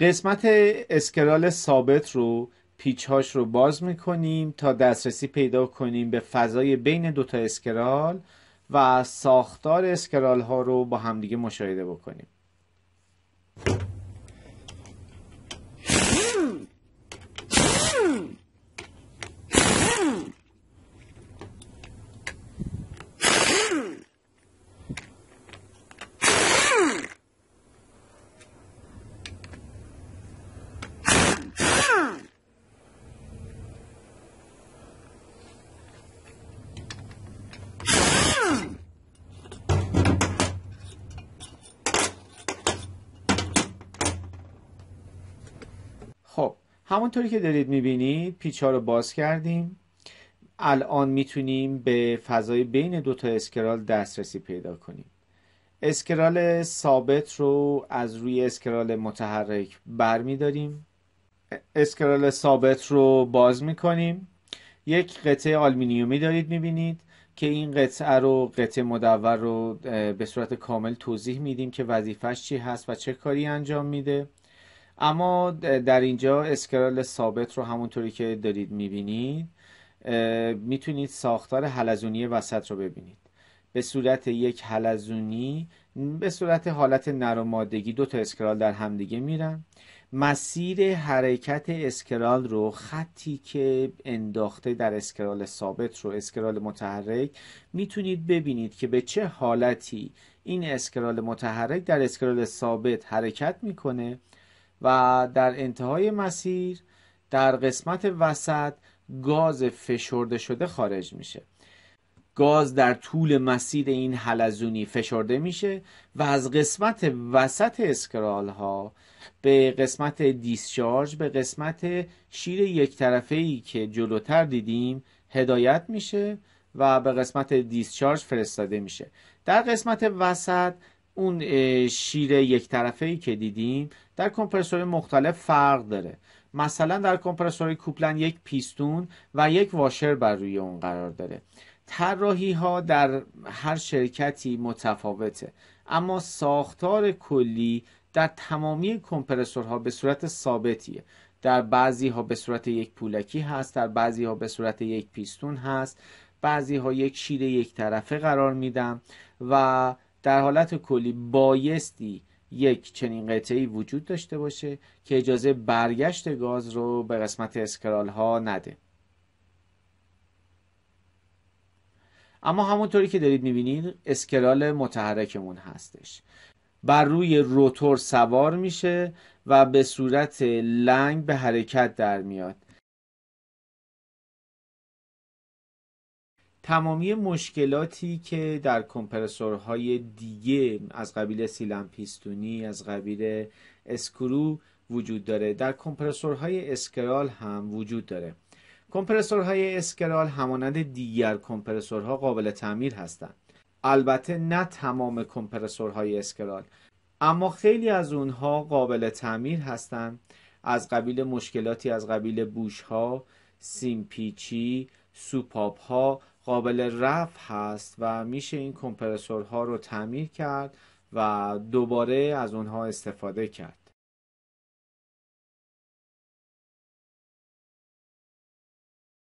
قسمت اسکرال ثابت رو پیچهاش رو باز میکنیم تا دسترسی پیدا کنیم به فضای بین دوتا اسکرال و ساختار اسکرال ها رو با همدیگه مشاهده بکنیم خب همونطوری که دارید میبینید پیچ رو باز کردیم الان میتونیم به فضای بین دو تا اسکرال دسترسی پیدا کنیم اسکرال ثابت رو از روی اسکرال متحرک برمیداریم اسکرال ثابت رو باز میکنیم یک قطعه آلمینیومی دارید میبینید که این قطعه رو قطعه مدور رو به صورت کامل توضیح میدیم که وظیفش چی هست و چه کاری انجام میده اما در اینجا اسکرال ثابت رو همونطوری که دارید میبینید میتونید ساختار حلزونی وسط رو ببینید به صورت یک حلزونی به صورت حالت نرمادگی دو تا اسکرال در همدیگه میرن مسیر حرکت اسکرال رو خطی که انداخته در اسکرال ثابت رو اسکرال متحرک میتونید ببینید که به چه حالتی این اسکرال متحرک در اسکرال ثابت حرکت میکنه و در انتهای مسیر در قسمت وسط گاز فشرده شده خارج میشه گاز در طول مسیر این حلزونی فشرده میشه و از قسمت وسط اسکرال ها به قسمت دیسچارج به قسمت شیر یک طرفه ای که جلوتر دیدیم هدایت میشه و به قسمت دیسچارج فرستاده میشه در قسمت وسط اون شیر یک طرفه ای که دیدیم در کمپرسور مختلف فرق داره مثلا در کمپرسور کوپلن یک پیستون و یک واشر بر روی اون قرار داره طراحی ها در هر شرکتی متفاوته اما ساختار کلی در تمامی کمپرسورها به صورت ثابتیه در بعضی ها به صورت یک پولکی هست در بعضی ها به صورت یک پیستون هست بعضی ها یک شیر یک طرفه قرار میدم و در حالت کلی بایستی یک چنین قطعی وجود داشته باشه که اجازه برگشت گاز رو به قسمت اسکرال ها نده اما همونطوری که دارید میبینید اسکرال متحرکمون هستش بر روی روتور سوار میشه و به صورت لنگ به حرکت در میاد تمامی مشکلاتی که در کمپرسورهای دیگه از قبیل سیلم پیستونی از قبیل اسکرو وجود داره در کمپرسورهای اسکرال هم وجود داره کمپرسورهای اسکرال همانند دیگر کمپرسورها قابل تعمیر هستند البته نه تمام کمپرسورهای اسکرال اما خیلی از اونها قابل تعمیر هستند از قبیل مشکلاتی از قبیل بوش ها سیمپیچی سوپاپ ها قابل رفع هست و میشه این کمپرسورها رو تعمیر کرد و دوباره از اونها استفاده کرد